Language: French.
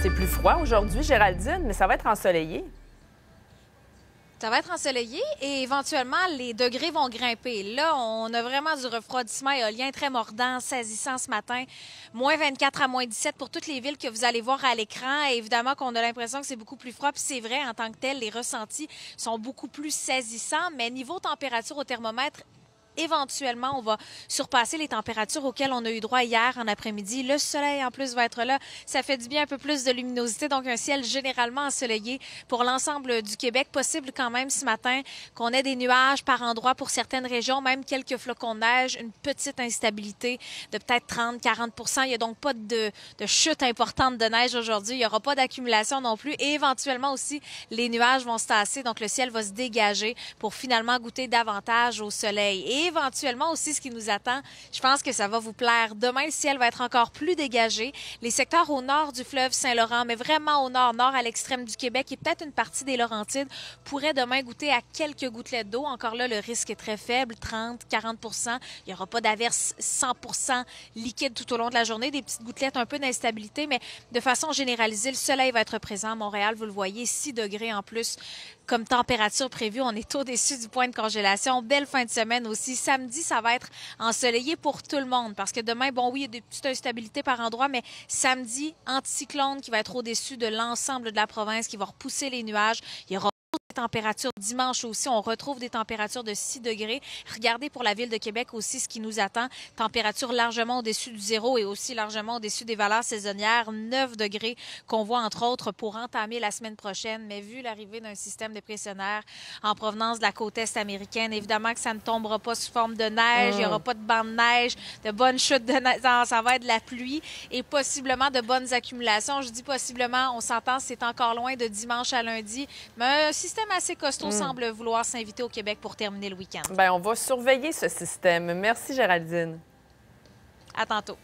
C'est plus froid aujourd'hui, Géraldine, mais ça va être ensoleillé. Ça va être ensoleillé et éventuellement, les degrés vont grimper. Là, on a vraiment du refroidissement éolien très mordant, saisissant ce matin. Moins 24 à moins 17 pour toutes les villes que vous allez voir à l'écran. Évidemment qu'on a l'impression que c'est beaucoup plus froid, puis c'est vrai, en tant que tel, les ressentis sont beaucoup plus saisissants. Mais niveau température au thermomètre, Éventuellement, on va surpasser les températures auxquelles on a eu droit hier en après-midi. Le soleil, en plus, va être là. Ça fait du bien un peu plus de luminosité, donc un ciel généralement ensoleillé pour l'ensemble du Québec. Possible quand même ce matin qu'on ait des nuages par endroits pour certaines régions, même quelques flocons de neige, une petite instabilité de peut-être 30-40 Il n'y a donc pas de, chute importante de neige aujourd'hui. Il n'y aura pas d'accumulation non plus. Et éventuellement aussi, les nuages vont se tasser, donc le ciel va se dégager pour finalement goûter davantage au soleil. Et éventuellement aussi ce qui nous attend. Je pense que ça va vous plaire. Demain, le ciel va être encore plus dégagé. Les secteurs au nord du fleuve Saint-Laurent, mais vraiment au nord, nord à l'extrême du Québec et peut-être une partie des Laurentides pourraient demain goûter à quelques gouttelettes d'eau. Encore là, le risque est très faible, 30, 40 Il n'y aura pas d'averse 100 liquide tout au long de la journée, des petites gouttelettes, un peu d'instabilité, mais de façon généralisée, le soleil va être présent. À Montréal, vous le voyez, 6 degrés en plus comme température prévue. On est au-dessus du point de congélation. Belle fin de semaine aussi samedi, ça va être ensoleillé pour tout le monde parce que demain, bon, oui, il y a des petites instabilités par endroit, mais samedi, anticyclone qui va être au-dessus de l'ensemble de la province, qui va repousser les nuages. Il y aura température Dimanche aussi, on retrouve des températures de 6 degrés. Regardez pour la ville de Québec aussi ce qui nous attend. Température largement au-dessus du zéro et aussi largement au-dessus des valeurs saisonnières. 9 degrés qu'on voit entre autres pour entamer la semaine prochaine. Mais vu l'arrivée d'un système dépressionnaire en provenance de la côte est américaine, évidemment que ça ne tombera pas sous forme de neige. Il n'y aura mm. pas de bande de neige, de bonnes chutes de neige. ça va être de la pluie et possiblement de bonnes accumulations. Je dis possiblement, on s'entend, c'est encore loin de dimanche à lundi. Mais un système assez costaud hmm. semble vouloir s'inviter au Québec pour terminer le week-end. Ben, on va surveiller ce système. Merci, Géraldine. À tantôt.